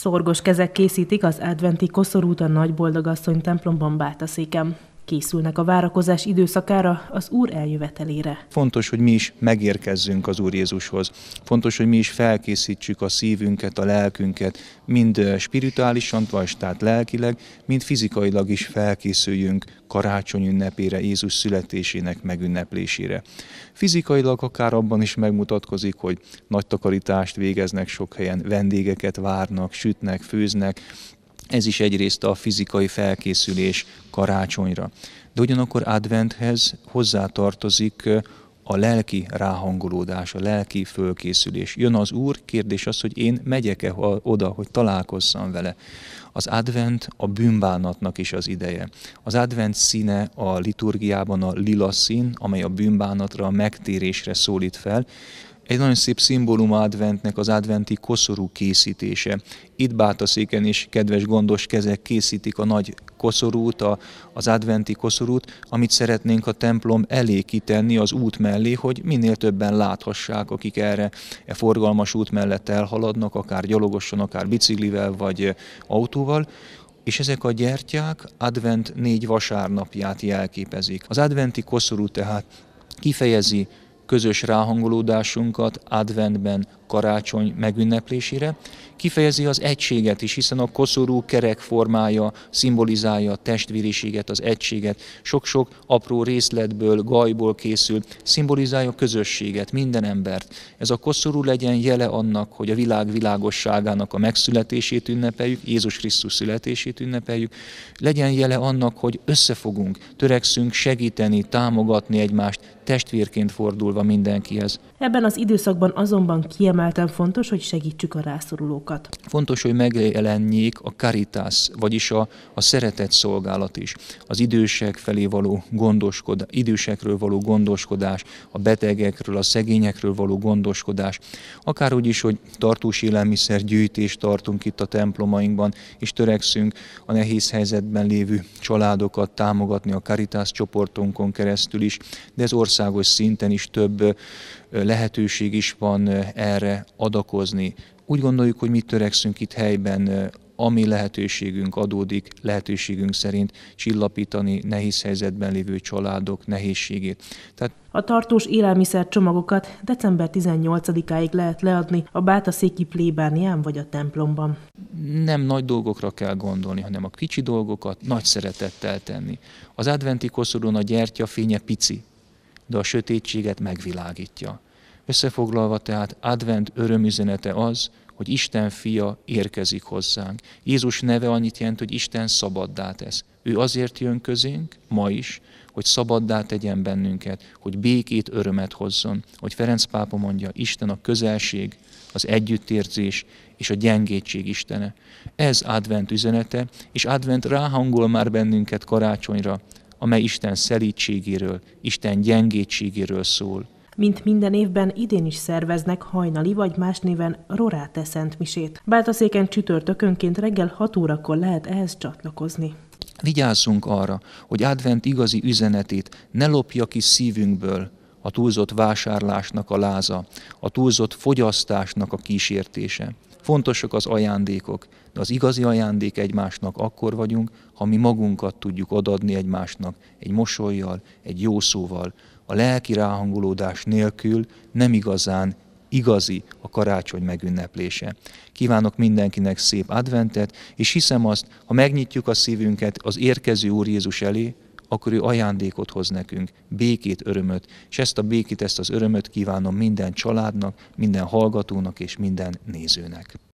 Szorgos kezek készítik az adventi koszorút a Nagyboldogasszony templomban Bátaszéken. Készülnek a várakozás időszakára, az Úr eljövetelére. Fontos, hogy mi is megérkezzünk az Úr Jézushoz. Fontos, hogy mi is felkészítsük a szívünket, a lelkünket, mind spirituálisan, vagy tehát lelkileg, mind fizikailag is felkészüljünk karácsony ünnepére, Jézus születésének megünneplésére. Fizikailag akár abban is megmutatkozik, hogy nagy takarítást végeznek sok helyen, vendégeket várnak, sütnek, főznek, ez is egyrészt a fizikai felkészülés karácsonyra. De ugyanakkor adventhez hozzátartozik a lelki ráhangolódás, a lelki fölkészülés. Jön az Úr, kérdés az, hogy én megyek-e oda, hogy találkozzam vele. Az advent a bűnbánatnak is az ideje. Az advent színe a liturgiában a lila szín, amely a bűnbánatra, a megtérésre szólít fel, egy nagyon szép szimbóluma adventnek az adventi koszorú készítése. Itt Bátaszéken is kedves gondos kezek készítik a nagy koszorút, a, az adventi koszorút, amit szeretnénk a templom elé kitenni az út mellé, hogy minél többen láthassák, akik erre e forgalmas út mellett elhaladnak, akár gyalogosan, akár biciklivel vagy autóval, és ezek a gyertyák advent négy vasárnapját jelképezik. Az adventi koszorú tehát kifejezi közös ráhangolódásunkat adventben karácsony megünneplésére, kifejezi az egységet is, hiszen a koszorú kerek formája szimbolizálja a testvériséget, az egységet, sok-sok apró részletből, gajból készül, szimbolizálja a közösséget, minden embert. Ez a koszorú legyen jele annak, hogy a világ világosságának a megszületését ünnepeljük, Jézus Krisztus születését ünnepeljük, legyen jele annak, hogy összefogunk, törekszünk segíteni, támogatni egymást, testvérként fordulva van mindenkihez. Ebben az időszakban azonban kiemelten fontos, hogy segítsük a rászorulókat. Fontos, hogy megjelenjék a karitász, vagyis a, a szeretett szolgálat is. Az idősek felé való gondoskodás, idősekről való gondoskodás, a betegekről, a szegényekről való gondoskodás. Akár úgy is, hogy tartós élelmiszer gyűjtést tartunk itt a templomainkban, és törekszünk a nehéz helyzetben lévő családokat támogatni a karitász csoportunkon keresztül is, de ez országos szinten is több több lehetőség is van erre adakozni. Úgy gondoljuk, hogy mi törekszünk itt helyben ami lehetőségünk adódik, lehetőségünk szerint csillapítani nehéz helyzetben lévő családok nehézségét. Tehát a tartós élelmiszer csomagokat december 18-áig lehet leadni a Széki plébánián vagy a templomban. Nem nagy dolgokra kell gondolni, hanem a kicsi dolgokat nagy szeretettel tenni. Az adventi koszorún a gyertya fénye pici, de a sötétséget megvilágítja. Összefoglalva tehát advent örömüzenete az, hogy Isten fia érkezik hozzánk. Jézus neve annyit jelent, hogy Isten szabaddá tesz. Ő azért jön közénk, ma is, hogy szabaddá tegyen bennünket, hogy békét, örömet hozzon. Hogy Ferenc pápa mondja, Isten a közelség, az együttérzés és a gyengétség Istene. Ez advent üzenete, és advent ráhangol már bennünket karácsonyra, amely Isten szelítségéről, Isten gyengétségéről szól. Mint minden évben idén is szerveznek hajnali vagy más néven Roráte Szent Misét. Bátaszéken csütörtökönként reggel 6 órakor lehet ehhez csatlakozni. Vigyázzunk arra, hogy advent igazi üzenetét ne lopja ki szívünkből a túlzott vásárlásnak a láza, a túlzott fogyasztásnak a kísértése. Fontosak az ajándékok, de az igazi ajándék egymásnak akkor vagyunk, ha mi magunkat tudjuk adadni egymásnak, egy mosolyjal, egy jó szóval. A lelki ráhangolódás nélkül nem igazán igazi a karácsony megünneplése. Kívánok mindenkinek szép adventet, és hiszem azt, ha megnyitjuk a szívünket az érkező Úr Jézus elé, akkor ő ajándékot hoz nekünk, békét, örömöt, és ezt a békét, ezt az örömöt kívánom minden családnak, minden hallgatónak és minden nézőnek.